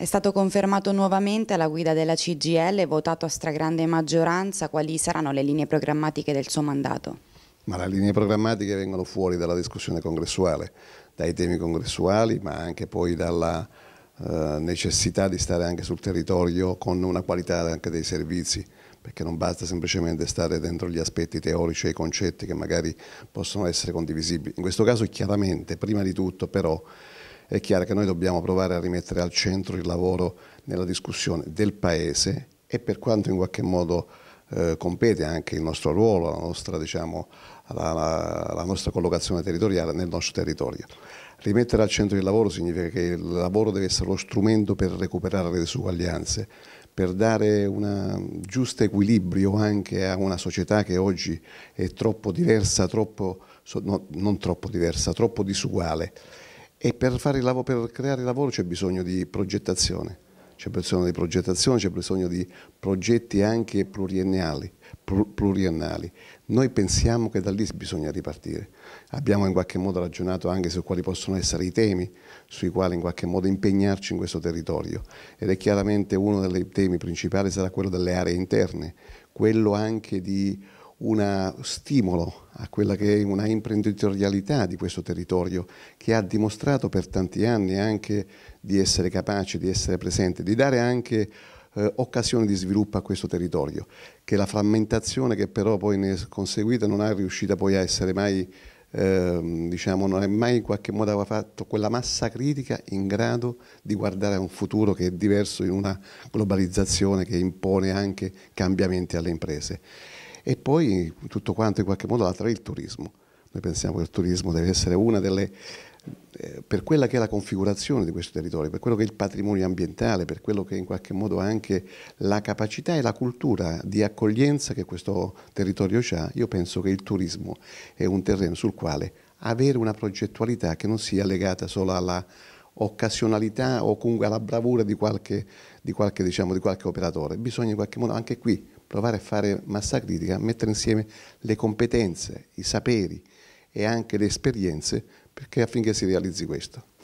È stato confermato nuovamente alla guida della CGL, votato a stragrande maggioranza, quali saranno le linee programmatiche del suo mandato? Ma le linee programmatiche vengono fuori dalla discussione congressuale, dai temi congressuali, ma anche poi dalla eh, necessità di stare anche sul territorio con una qualità anche dei servizi perché non basta semplicemente stare dentro gli aspetti teorici e i concetti che magari possono essere condivisibili. In questo caso chiaramente, prima di tutto però, è chiaro che noi dobbiamo provare a rimettere al centro il lavoro nella discussione del Paese e per quanto in qualche modo eh, compete anche il nostro ruolo, la nostra, diciamo, la, la, la nostra collocazione territoriale nel nostro territorio. Rimettere al centro il lavoro significa che il lavoro deve essere lo strumento per recuperare le disuguaglianze, per dare un giusto equilibrio anche a una società che oggi è troppo diversa, troppo, no, non troppo diversa, troppo disuguale e per, lavoro, per creare lavoro c'è bisogno di progettazione, c'è bisogno di progettazione, c'è bisogno di progetti anche pluriennali, pluriennali. Noi pensiamo che da lì bisogna ripartire. Abbiamo in qualche modo ragionato anche su quali possono essere i temi sui quali in qualche modo impegnarci in questo territorio ed è chiaramente uno dei temi principali sarà quello delle aree interne, quello anche di un stimolo a quella che è una imprenditorialità di questo territorio che ha dimostrato per tanti anni anche di essere capace, di essere presente, di dare anche eh, occasioni di sviluppo a questo territorio, che la frammentazione che però poi ne è conseguita non è riuscita poi a essere mai, eh, diciamo, non è mai in qualche modo fatto quella massa critica in grado di guardare a un futuro che è diverso in una globalizzazione che impone anche cambiamenti alle imprese. E poi tutto quanto in qualche modo è il turismo. Noi pensiamo che il turismo deve essere una delle, eh, per quella che è la configurazione di questo territorio, per quello che è il patrimonio ambientale, per quello che è in qualche modo anche la capacità e la cultura di accoglienza che questo territorio ha, io penso che il turismo è un terreno sul quale avere una progettualità che non sia legata solo alla occasionalità o comunque alla bravura di qualche, di qualche, diciamo, di qualche operatore. Bisogna in qualche modo anche qui provare a fare massa critica, mettere insieme le competenze, i saperi e anche le esperienze perché affinché si realizzi questo.